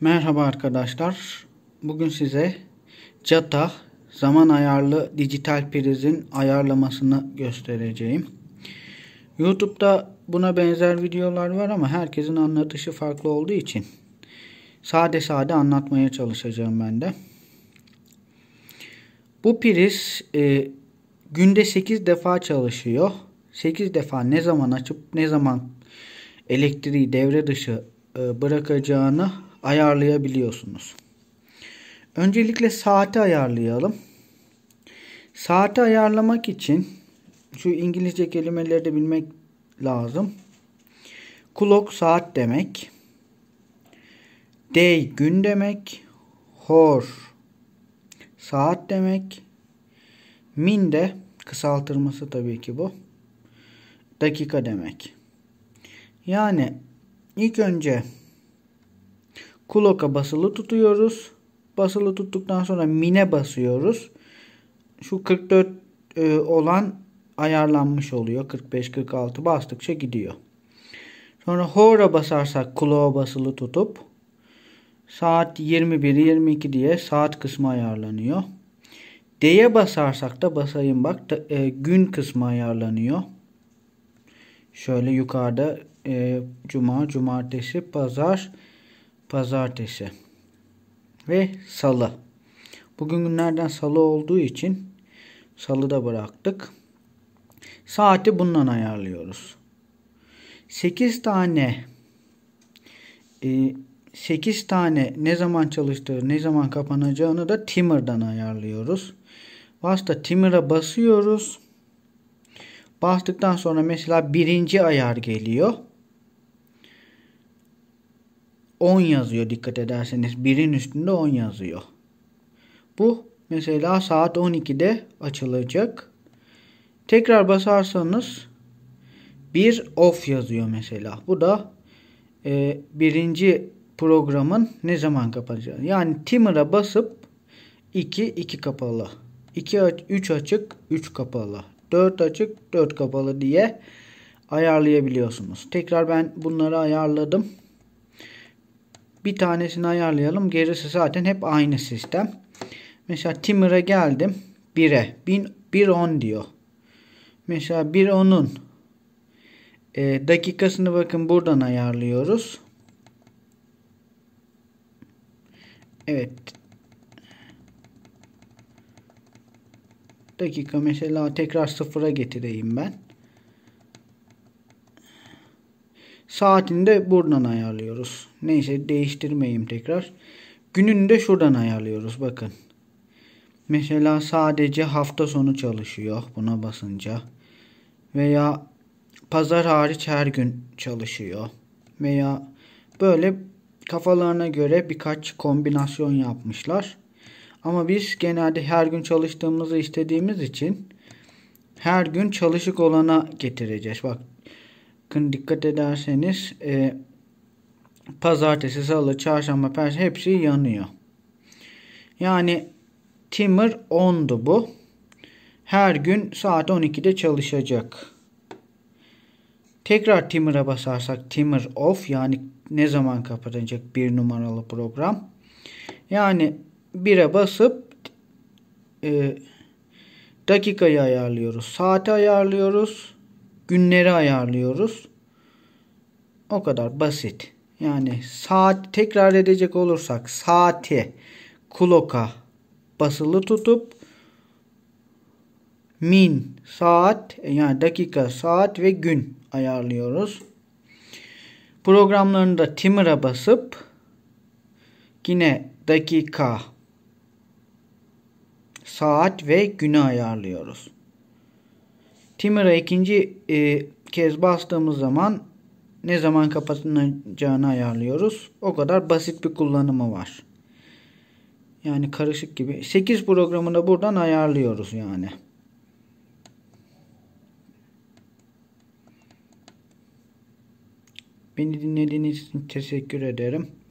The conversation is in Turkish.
Merhaba arkadaşlar. Bugün size CATA zaman ayarlı dijital prizin ayarlamasını göstereceğim. YouTube'da buna benzer videolar var ama herkesin anlatışı farklı olduğu için sade sade anlatmaya çalışacağım ben de. Bu priz e, günde 8 defa çalışıyor. 8 defa ne zaman açıp ne zaman elektriği devre dışı e, bırakacağını ayarlayabiliyorsunuz. Öncelikle saati ayarlayalım. Saati ayarlamak için şu İngilizce kelimeleri de bilmek lazım. Clock saat demek. Day gün demek. Hor saat demek. Min de kısaltılması tabii ki bu. Dakika demek. Yani ilk önce Kuloka basılı tutuyoruz. Basılı tuttuktan sonra mine basıyoruz. Şu 44 e, olan ayarlanmış oluyor. 45-46 bastıkça gidiyor. Sonra hora basarsak kulağa basılı tutup saat 21-22 diye saat kısmı ayarlanıyor. D'ye basarsak da basayım bak da, e, gün kısmı ayarlanıyor. Şöyle yukarıda e, cuma, cumartesi, pazar, pazartesi ve salı. Bugün günlerden salı olduğu için Salı da bıraktık. Saati bundan ayarlıyoruz. 8 tane 8 e, tane ne zaman çalıştığı, ne zaman kapanacağını da timer'dan ayarlıyoruz. Basta timer'a basıyoruz. Bastıktan sonra mesela birinci ayar geliyor. 10 yazıyor dikkat ederseniz. Birin üstünde 10 yazıyor. Bu mesela saat 12'de açılacak. Tekrar basarsanız bir off yazıyor mesela. Bu da e, birinci programın ne zaman kapanacağı. Yani timer'a basıp 2 2 kapalı. 2 3 açık, 3 kapalı. 4 açık, 4 kapalı diye ayarlayabiliyorsunuz. Tekrar ben bunları ayarladım. Bir tanesini ayarlayalım. Gerisi zaten hep aynı sistem. Mesela Timmer'a geldim. 1'e. 1.10 diyor. Mesela 1.10'un e, dakikasını bakın buradan ayarlıyoruz. Evet. Dakika mesela tekrar sıfıra getireyim ben. Saatini de buradan ayarlıyoruz. Neyse değiştirmeyeyim tekrar. Gününü de şuradan ayarlıyoruz bakın. Mesela sadece hafta sonu çalışıyor buna basınca. Veya pazar hariç her gün çalışıyor. Veya böyle kafalarına göre birkaç kombinasyon yapmışlar. Ama biz genelde her gün çalıştığımızı istediğimiz için her gün çalışık olana getireceğiz. Bak bakın dikkat ederseniz e, pazartesi, salı, çarşamba, perşembe hepsi yanıyor. Yani Timur 10'du bu. Her gün saat 12'de çalışacak. Tekrar Timur'a basarsak Timur off yani ne zaman kapatacak bir numaralı program. Yani 1'e basıp e, dakikayı ayarlıyoruz. Saati ayarlıyoruz günleri ayarlıyoruz. O kadar basit. Yani saat tekrar edecek olursak saati kloka basılı tutup min saat yani dakika saat ve gün ayarlıyoruz. Programlarında da timer'a basıp yine dakika saat ve günü ayarlıyoruz. Timer'a ikinci e, kez bastığımız zaman ne zaman kapatılacağını ayarlıyoruz. O kadar basit bir kullanımı var. Yani karışık gibi. 8 programını da buradan ayarlıyoruz yani. Beni dinlediğiniz için teşekkür ederim.